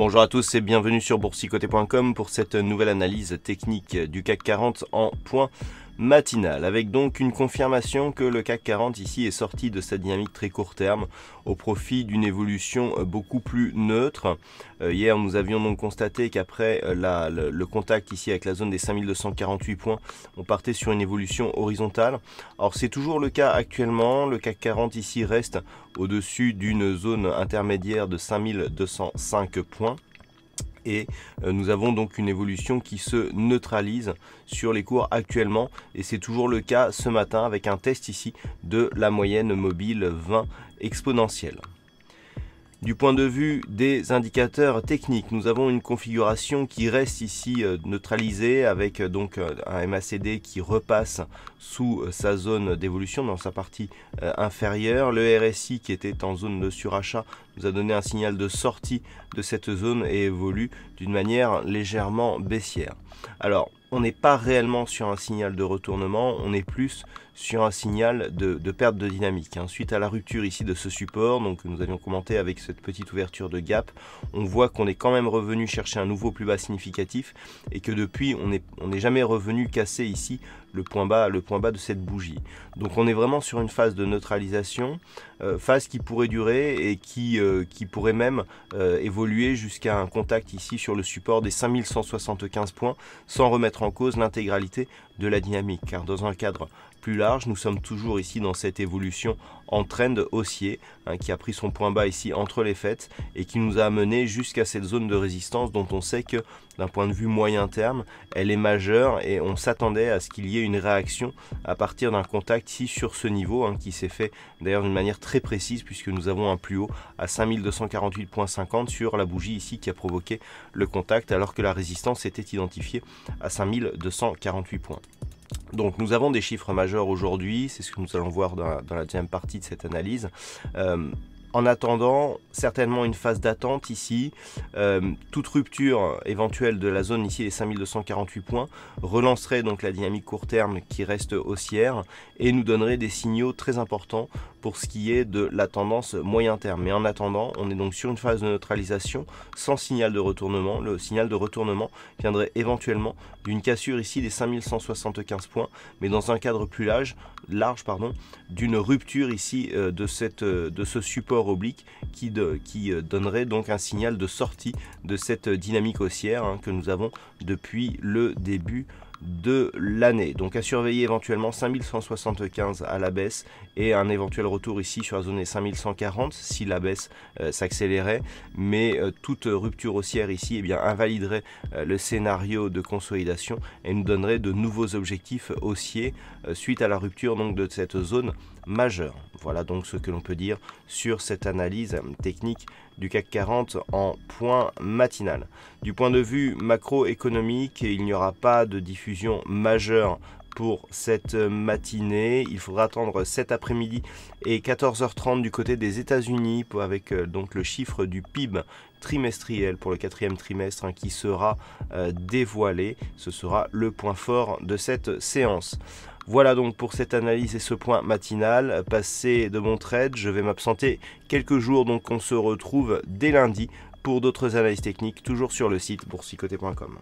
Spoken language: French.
Bonjour à tous et bienvenue sur boursicoté.com pour cette nouvelle analyse technique du CAC 40 en point matinale, avec donc une confirmation que le CAC 40 ici est sorti de sa dynamique très court terme au profit d'une évolution euh, beaucoup plus neutre. Euh, hier, nous avions donc constaté qu'après euh, le, contact ici avec la zone des 5248 points, on partait sur une évolution horizontale. Or, c'est toujours le cas actuellement. Le CAC 40 ici reste au-dessus d'une zone intermédiaire de 5205 points et euh, nous avons donc une évolution qui se neutralise sur les cours actuellement et c'est toujours le cas ce matin avec un test ici de la moyenne mobile 20 exponentielle. Du point de vue des indicateurs techniques, nous avons une configuration qui reste ici euh, neutralisée avec euh, donc euh, un MACD qui repasse sous sa zone d'évolution dans sa partie inférieure. Le RSI qui était en zone de surachat nous a donné un signal de sortie de cette zone et évolue d'une manière légèrement baissière. Alors, on n'est pas réellement sur un signal de retournement, on est plus sur un signal de, perte de dynamique. Hein. Suite à la rupture ici de ce support, donc nous avions commenté avec cette petite ouverture de gap, on voit qu'on est quand même revenu chercher un nouveau plus bas significatif et que depuis on n'est jamais revenu casser ici le point bas, le point bas de cette bougie. Donc on est vraiment sur une phase de neutralisation, euh, phase qui pourrait durer et qui, euh, qui pourrait même euh, évoluer jusqu'à un contact ici sur le support des 5175 points sans remettre en cause l'intégralité de la dynamique, car dans un cadre plus large, nous sommes toujours ici dans cette évolution en trend haussier, hein, qui a pris son point bas ici entre les fêtes et qui nous a amené jusqu'à cette zone de résistance dont on sait que d'un point de vue moyen terme, elle est majeure et on s'attendait à ce qu'il y ait une réaction à partir d'un contact ici sur ce niveau, hein, qui s'est fait d'ailleurs d'une manière très précise puisque nous avons un plus haut à 5248.50 sur la bougie ici qui a provoqué le contact alors que la résistance était identifiée à 5248 points. Donc nous avons des chiffres majeurs aujourd'hui, c'est ce que nous allons voir dans la, deuxième partie de cette analyse. Euh, en attendant, certainement une phase d'attente ici. Euh, toute rupture éventuelle de la zone ici, les 5248 points, relancerait donc la dynamique court terme qui reste haussière et nous donnerait des signaux très importants pour ce qui est de la tendance moyen terme. Mais en attendant, on est donc sur une phase de neutralisation sans signal de retournement. Le signal de retournement viendrait éventuellement d'une cassure ici des 5175 points, mais dans un cadre plus large, large pardon, d'une rupture ici euh, de, cette, euh, de ce support oblique qui, qui euh, donnerait donc un signal de sortie de cette dynamique haussière hein, que nous avons depuis le début de l'année. Donc à surveiller éventuellement 5175 à la baisse et un éventuel retour ici sur la zone des 5140 si la baisse euh, s'accélérait. Mais euh, toute rupture haussière ici et eh bien, invaliderait le scénario de consolidation et nous donnerait de nouveaux objectifs haussiers suite à la rupture donc, de cette zone majeur. Voilà donc ce que l'on peut dire sur cette analyse technique du CAC 40 en point matinal. Du point de vue macroéconomique, il n'y aura pas de diffusion majeure pour cette matinée. Il faudra attendre cet après-midi et 14h30 du côté des États-Unis avec euh, donc le chiffre du PIB trimestriel pour le quatrième trimestre hein, qui sera euh, dévoilé. Ce sera le point fort de cette séance. Voilà donc pour cette analyse et ce point matinal. Passé de mon trade, je vais m'absenter quelques jours, donc on se retrouve dès lundi pour d'autres analyses techniques, toujours sur le site boursicoté.com.